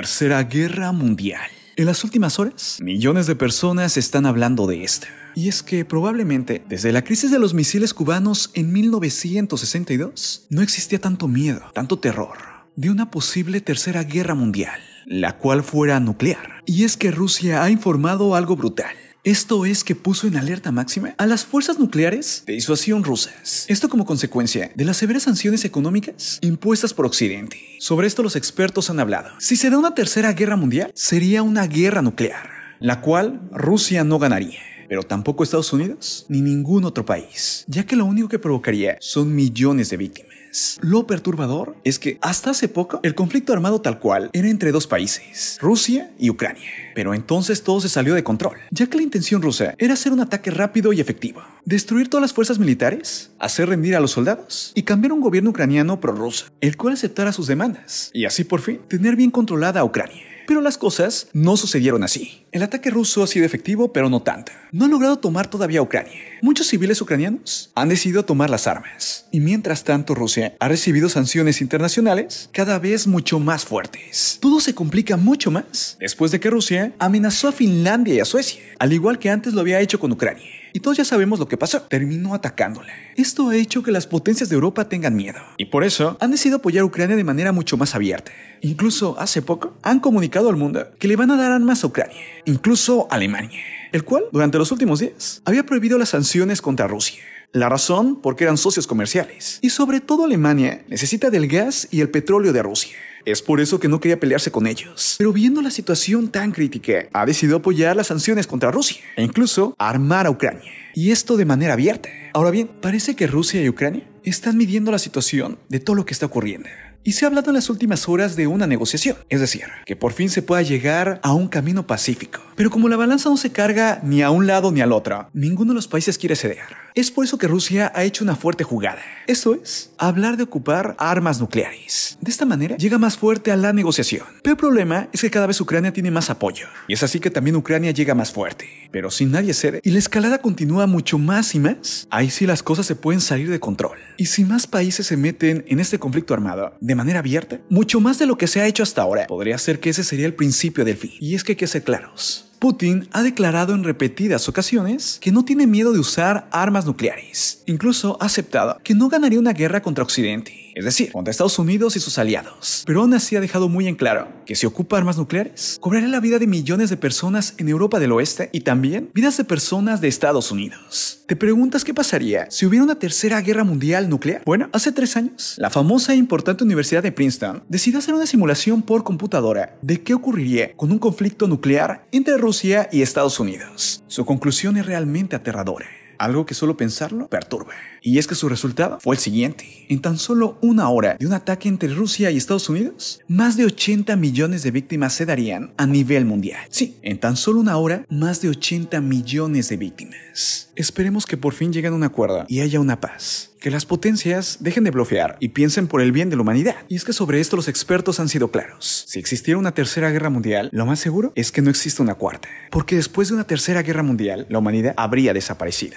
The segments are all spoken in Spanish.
Tercera Guerra Mundial. En las últimas horas, millones de personas están hablando de esta. Y es que probablemente desde la crisis de los misiles cubanos en 1962 no existía tanto miedo, tanto terror de una posible tercera guerra mundial, la cual fuera nuclear. Y es que Rusia ha informado algo brutal. Esto es que puso en alerta máxima a las fuerzas nucleares de disuasión rusas. Esto como consecuencia de las severas sanciones económicas impuestas por Occidente. Sobre esto los expertos han hablado. Si se da una tercera guerra mundial, sería una guerra nuclear, la cual Rusia no ganaría pero tampoco Estados Unidos ni ningún otro país, ya que lo único que provocaría son millones de víctimas. Lo perturbador es que hasta hace poco el conflicto armado tal cual era entre dos países, Rusia y Ucrania. Pero entonces todo se salió de control, ya que la intención rusa era hacer un ataque rápido y efectivo, destruir todas las fuerzas militares, hacer rendir a los soldados y cambiar un gobierno ucraniano pro prorruso, el cual aceptara sus demandas y así por fin tener bien controlada a Ucrania. Pero las cosas no sucedieron así. El ataque ruso ha sido efectivo, pero no tanto. No ha logrado tomar todavía Ucrania. Muchos civiles ucranianos han decidido tomar las armas. Y mientras tanto, Rusia ha recibido sanciones internacionales cada vez mucho más fuertes. Todo se complica mucho más después de que Rusia amenazó a Finlandia y a Suecia, al igual que antes lo había hecho con Ucrania. Y todos ya sabemos lo que pasó. Terminó atacándola. Esto ha hecho que las potencias de Europa tengan miedo. Y por eso han decidido apoyar a Ucrania de manera mucho más abierta. Incluso hace poco han comunicado al mundo que le van a dar armas a Ucrania. Incluso a Alemania. El cual, durante los últimos días, había prohibido las sanciones contra Rusia. La razón, porque eran socios comerciales. Y sobre todo Alemania necesita del gas y el petróleo de Rusia. Es por eso que no quería pelearse con ellos. Pero viendo la situación tan crítica, ha decidido apoyar las sanciones contra Rusia e incluso armar a Ucrania. Y esto de manera abierta. Ahora bien, parece que Rusia y Ucrania están midiendo la situación de todo lo que está ocurriendo. Y se ha hablado en las últimas horas de una negociación, es decir, que por fin se pueda llegar a un camino pacífico. Pero como la balanza no se carga ni a un lado ni al otro, ninguno de los países quiere ceder. Es por eso que Rusia ha hecho una fuerte jugada. Esto es, hablar de ocupar armas nucleares. De esta manera llega más fuerte a la negociación. Pero el problema es que cada vez Ucrania tiene más apoyo. Y es así que también Ucrania llega más fuerte. Pero si nadie cede y la escalada continúa mucho más y más, ahí sí las cosas se pueden salir de control. Y si más países se meten en este conflicto armado, de manera abierta? Mucho más de lo que se ha hecho hasta ahora. Podría ser que ese sería el principio del fin. Y es que hay que ser claros. Putin ha declarado en repetidas ocasiones que no tiene miedo de usar armas nucleares. Incluso ha aceptado que no ganaría una guerra contra Occidente es decir, contra Estados Unidos y sus aliados. Pero aún así ha dejado muy en claro que si ocupa armas nucleares, cobrará la vida de millones de personas en Europa del Oeste y también vidas de personas de Estados Unidos. ¿Te preguntas qué pasaría si hubiera una tercera guerra mundial nuclear? Bueno, hace tres años, la famosa e importante Universidad de Princeton decidió hacer una simulación por computadora de qué ocurriría con un conflicto nuclear entre Rusia y Estados Unidos. Su conclusión es realmente aterradora algo que solo pensarlo perturbe. Y es que su resultado fue el siguiente. En tan solo una hora de un ataque entre Rusia y Estados Unidos, más de 80 millones de víctimas se darían a nivel mundial. Sí, en tan solo una hora, más de 80 millones de víctimas. Esperemos que por fin lleguen a un acuerdo y haya una paz. Que las potencias dejen de bloquear y piensen por el bien de la humanidad. Y es que sobre esto los expertos han sido claros. Si existiera una tercera guerra mundial, lo más seguro es que no exista una cuarta. Porque después de una tercera guerra mundial, la humanidad habría desaparecido.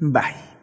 Bye.